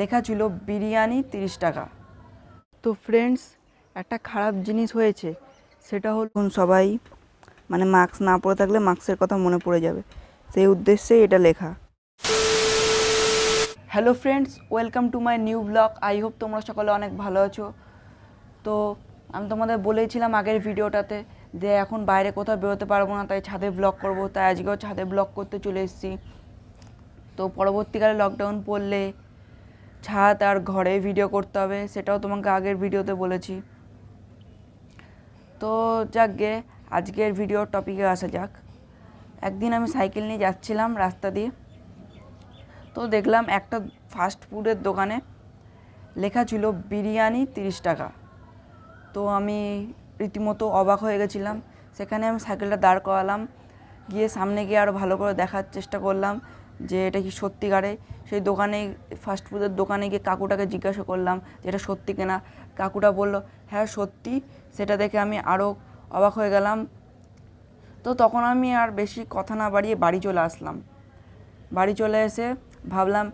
লেখা ছিল বিরিয়ানি তিরিশ টাকা তো ফ্রেন্ডস একটা খারাপ জিনিস হয়েছে সেটা হল সবাই মানে মাস্ক না পরে থাকলে মাস্কের কথা মনে পড়ে যাবে সেই উদ্দেশ্যে এটা লেখা hello friends welcome to my new blog I hope তোমরা সকলে অনেক ভালো আছো তো আমি তোমাদের বলেছিলাম আগের ভিডিওটাতে যে এখন বাইরে কোথাও বেরোতে পারবো না তাই ছাদে ব্লগ করব তাই আজকেও ছাদে ব্লগ করতে চলে এসেছি তো পরবর্তীকালে লকডাউন পড়লে ছাদ আর ঘরে ভিডিও করতে হবে সেটাও তোমাকে আগের ভিডিওতে বলেছি তো যাক গে আজকের ভিডিও টপিকে আসা যাক একদিন আমি সাইকেল নিয়ে যাচ্ছিলাম রাস্তা দিয়ে তো দেখলাম একটা ফাস্ট ফুডের দোকানে লেখা ছিল বিরিয়ানি তিরিশ টাকা তো আমি রীতিমতো অবাক হয়ে গেছিলাম সেখানে আমি সাইকেলটা দাঁড় করালাম গিয়ে সামনে গিয়ে আরও ভালো করে দেখার চেষ্টা করলাম যে এটা কি সত্যিকারে সেই দোকানে ফাস্টফুডের দোকানে গিয়ে কাকুটাকে জিজ্ঞাসা করলাম যে এটা সত্যি কিনা কাকুটা বলল হ্যাঁ সত্যি সেটা দেখে আমি আরও অবাক হয়ে গেলাম তো তখন আমি আর বেশি কথা না বাড়িয়ে বাড়ি চলে আসলাম বাড়ি চলে এসে ভাবলাম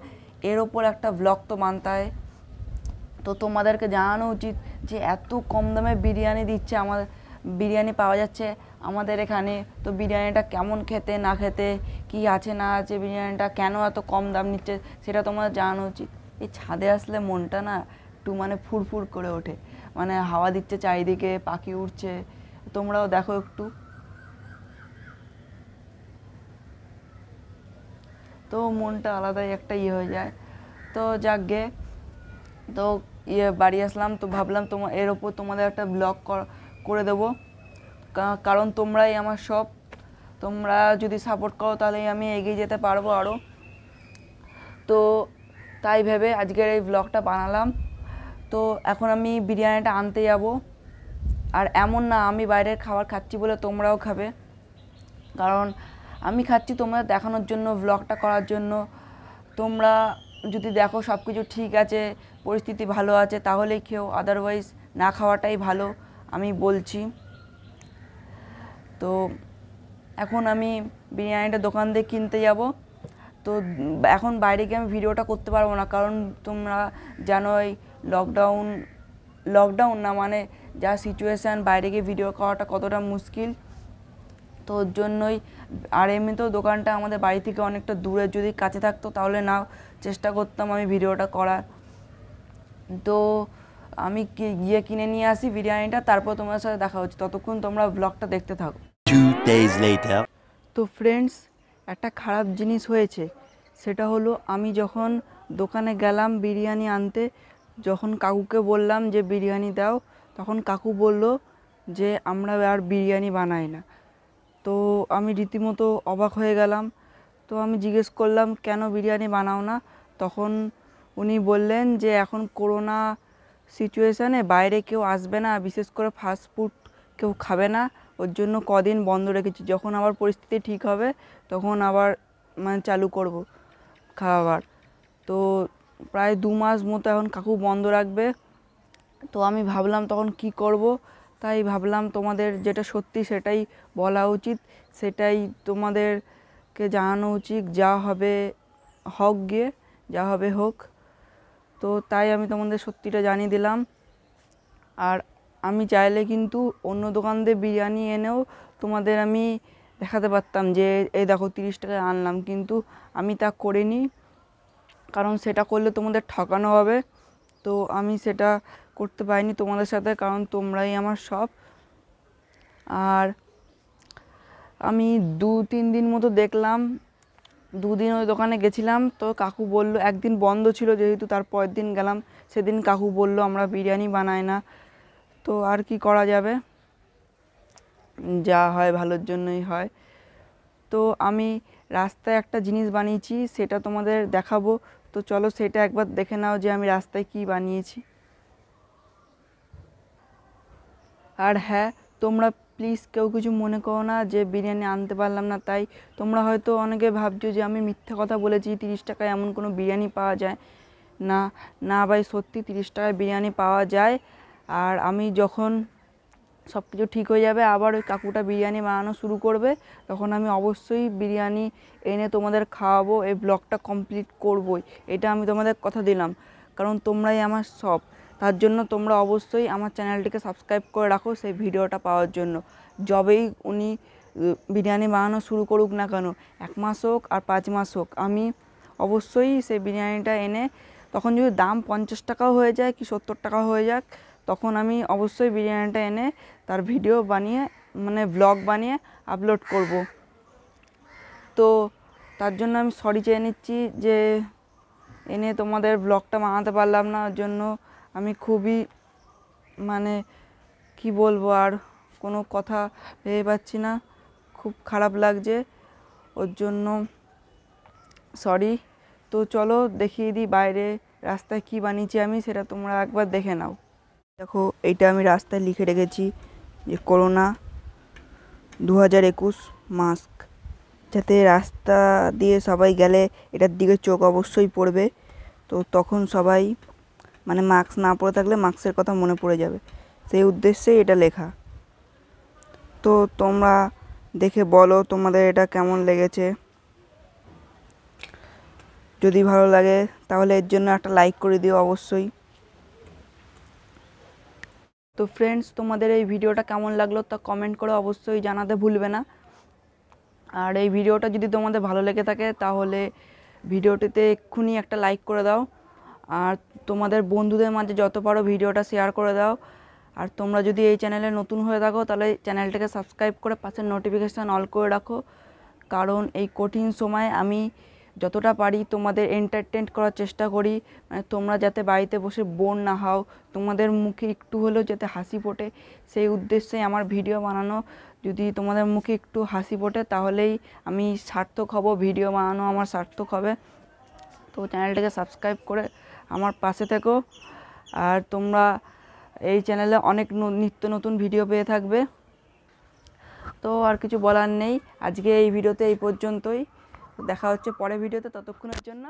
এর ওপর একটা ব্লগ তো মানতায় তো তোমাদেরকে জানানো উচিত যে এত কম দামে বিরিয়ানি দিচ্ছে আমাদের বিরিয়ানি পাওয়া যাচ্ছে আমাদের এখানে তো বিরিয়ানিটা কেমন খেতে না খেতে কি আছে না আছে বিরিয়ানিটা কেন এত কম দাম নিচ্ছে সেটা তোমার জানানো উচিত এই ছাদে আসলে মনটা না একটু মানে ফুরফুর করে ওঠে মানে হাওয়া দিচ্ছে চারিদিকে পাখি উঠছে তোমরাও দেখো একটু তো মনটা আলাদাই একটা ইয়ে হয়ে যায় তো গে তো ইয়ে বাড়ি আসলাম তো ভাবলাম তোমার এর ওপর তোমাদের একটা ব্লগ করে দেব কারণ তোমরাই আমার সব তোমরা যদি সাপোর্ট করো তাহলেই আমি এগিয়ে যেতে পারবো আরও তো তাই ভেবে আজকের এই ব্লগটা বানালাম তো এখন আমি বিরিয়ানিটা আনতে যাব আর এমন না আমি বাইরের খাবার খাচ্ছি বলে তোমরাও খাবে কারণ আমি খাচ্ছি তোমরা দেখানোর জন্য ব্লগটা করার জন্য তোমরা যদি দেখো সব কিছু ঠিক আছে পরিস্থিতি ভালো আছে তাহলেই খেও আদারওয়াইজ না খাওয়াটাই ভালো আমি বলছি তো এখন আমি বিরিয়ানিটা দোকান দিয়ে কিনতে যাব তো এখন বাইরে গিয়ে আমি ভিডিওটা করতে পারবো না কারণ তোমরা এই লকডাউন লকডাউন না মানে যা সিচুয়েশান বাইরে গিয়ে ভিডিও করাটা কতটা মুশকিল তো ওর জন্যই আর এমনিতেও দোকানটা আমাদের বাড়ি থেকে অনেকটা দূরে যদি কাছে থাকতো তাহলে না চেষ্টা করতাম আমি ভিডিওটা করার তো আমি গিয়ে কিনে নিয়ে আসি বিরিয়ানিটা তারপর তোমার সাথে দেখা হচ্ছে ততক্ষণ তোমরা ব্লগটা দেখতে থাকো তো ফ্রেন্ডস একটা খারাপ জিনিস হয়েছে সেটা হলো আমি যখন দোকানে গেলাম বিরিয়ানি আনতে যখন কাকুকে বললাম যে বিরিয়ানি দাও তখন কাকু বলল যে আমরা আর বিরিয়ানি বানাই না তো আমি রীতিমতো অবাক হয়ে গেলাম তো আমি জিজ্ঞেস করলাম কেন বিরিয়ানি বানাও না তখন উনি বললেন যে এখন করোনা সিচুয়েশানে বাইরে কেউ আসবে না বিশেষ করে ফাস্ট ফুড কেউ খাবে না ওর জন্য কদিন বন্ধ রেখেছি যখন আবার পরিস্থিতি ঠিক হবে তখন আবার মানে চালু করব খাবার তো প্রায় দু মাস মতো এখন কাকু বন্ধ রাখবে তো আমি ভাবলাম তখন কি করব তাই ভাবলাম তোমাদের যেটা সত্যি সেটাই বলা উচিত সেটাই তোমাদেরকে জানানো উচিত যা হবে হক গিয়ে যা হবে হোক তো তাই আমি তোমাদের সত্যিটা জানিয়ে দিলাম আর আমি চাইলে কিন্তু অন্য দোকান দিয়ে বিরিয়ানি এনেও তোমাদের আমি দেখাতে পারতাম যে এই দেখো তিরিশ টাকায় আনলাম কিন্তু আমি তা করিনি কারণ সেটা করলে তোমাদের ঠকানো হবে তো আমি সেটা করতে পারিনি তোমাদের সাথে কারণ তোমরাই আমার সব আর আমি দু তিন দিন মতো দেখলাম দুদিন ওই দোকানে গেছিলাম তো কাকু বলল একদিন বন্ধ ছিল যেহেতু তার পরের দিন গেলাম সেদিন কাকু বলল আমরা বিরিয়ানি বানাই না তো আর কি করা যাবে যা হয় ভালোর জন্যই হয় তো আমি রাস্তায় একটা জিনিস বানিয়েছি সেটা তোমাদের দেখাবো তো চলো সেটা একবার দেখে নাও যে আমি রাস্তায় কি বানিয়েছি আর হ্যাঁ তোমরা প্লিজ কেউ কিছু মনে করো না যে বিরিয়ানি আনতে পারলাম না তাই তোমরা হয়তো অনেকে ভাবছো যে আমি মিথ্যা কথা বলেছি তিরিশ টাকায় এমন কোনো বিরিয়ানি পাওয়া যায় না না ভাই সত্যি তিরিশ টাকায় বিরিয়ানি পাওয়া যায় আর আমি যখন সব কিছু ঠিক হয়ে যাবে আবার ওই কাকুটা বিরিয়ানি বানানো শুরু করবে তখন আমি অবশ্যই বিরিয়ানি এনে তোমাদের খাওয়াবো এই ব্লগটা কমপ্লিট করবই এটা আমি তোমাদের কথা দিলাম কারণ তোমরাই আমার সব তার জন্য তোমরা অবশ্যই আমার চ্যানেলটিকে সাবস্ক্রাইব করে রাখো সেই ভিডিওটা পাওয়ার জন্য যবেই উনি বিরিয়ানি বানানো শুরু করুক না কেন এক মাস হোক আর পাঁচ মাস হোক আমি অবশ্যই সেই বিরিয়ানিটা এনে তখন যদি দাম পঞ্চাশ টাকাও হয়ে যায় কি সত্তর টাকা হয়ে যাক তখন আমি অবশ্যই বিরিয়ানিটা এনে তার ভিডিও বানিয়ে মানে ব্লগ বানিয়ে আপলোড করব তো তার জন্য আমি সরি চেয়ে নিচ্ছি যে এনে তোমাদের ব্লগটা বানাতে পারলাম না জন্য আমি খুবই মানে কি বলবো আর কোনো কথা ভেবে পাচ্ছি না খুব খারাপ লাগছে ওর জন্য সরি তো চলো দেখিয়ে দিই বাইরে রাস্তায় কি বানিয়েছি আমি সেটা তোমরা একবার দেখে নাও দেখো এইটা আমি রাস্তায় লিখে রেখেছি যে করোনা দু হাজার একুশ মাস্ক যাতে রাস্তা দিয়ে সবাই গেলে এটার দিকে চোখ অবশ্যই পড়বে তো তখন সবাই মানে মাস্ক না পরে থাকলে মাস্কের কথা মনে পড়ে যাবে সেই উদ্দেশ্যেই এটা লেখা তো তোমরা দেখে বলো তোমাদের এটা কেমন লেগেছে যদি ভালো লাগে তাহলে এর জন্য একটা লাইক করে দিও অবশ্যই তো ফ্রেন্ডস তোমাদের এই ভিডিওটা কেমন লাগলো তা কমেন্ট করে অবশ্যই জানাতে ভুলবে না আর এই ভিডিওটা যদি তোমাদের ভালো লেগে থাকে তাহলে ভিডিওটিতে এক্ষুনি একটা লাইক করে দাও আর তোমাদের বন্ধুদের মাঝে যত পারো ভিডিওটা শেয়ার করে দাও আর তোমরা যদি এই চ্যানেলে নতুন হয়ে থাকো তাহলে চ্যানেলটাকে সাবস্ক্রাইব করে পাশের নোটিফিকেশান অল করে রাখো কারণ এই কঠিন সময় আমি যতটা পারি তোমাদের এন্টারটেন করার চেষ্টা করি মানে তোমরা যাতে বাড়িতে বসে বোন না হও তোমাদের মুখে একটু হলেও যাতে হাসি ফোটে সেই উদ্দেশ্যে আমার ভিডিও বানানো যদি তোমাদের মুখে একটু হাসি ফোটে তাহলেই আমি সার্থক হব ভিডিও বানানো আমার সার্থক হবে তো চ্যানেলটাকে সাবস্ক্রাইব করে আমার পাশে থেকো আর তোমরা এই চ্যানেলে অনেক নিত্য নতুন ভিডিও পেয়ে থাকবে তো আর কিছু বলার নেই আজকে এই ভিডিওতে এই পর্যন্তই দেখা হচ্ছে পরে ভিডিওতে ততক্ষণের জন্য